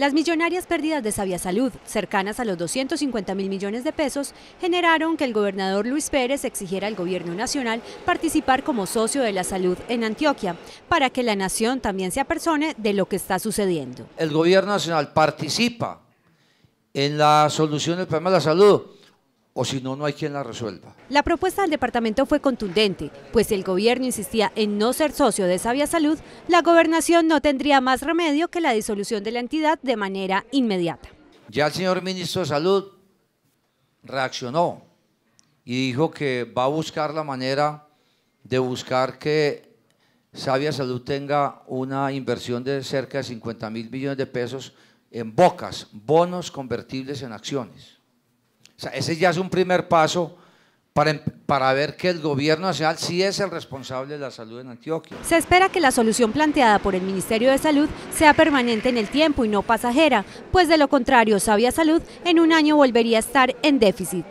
Las millonarias pérdidas de Sabia Salud, cercanas a los 250 mil millones de pesos, generaron que el gobernador Luis Pérez exigiera al gobierno nacional participar como socio de la salud en Antioquia, para que la nación también se apersone de lo que está sucediendo. El gobierno nacional participa en la solución del problema de la salud o si no, no hay quien la resuelva. La propuesta del departamento fue contundente, pues si el gobierno insistía en no ser socio de Sabia Salud, la gobernación no tendría más remedio que la disolución de la entidad de manera inmediata. Ya el señor ministro de Salud reaccionó y dijo que va a buscar la manera de buscar que Sabia Salud tenga una inversión de cerca de 50 mil millones de pesos en bocas, bonos convertibles en acciones ese ya es un primer paso para, em, para, ver que el gobierno nacional sí es el responsable de la salud en Antioquia. Se espera que la solución planteada por el Ministerio de Salud sea permanente en el tiempo y no pasajera, pues de lo contrario, Sabia Salud en un año volvería a estar en déficit.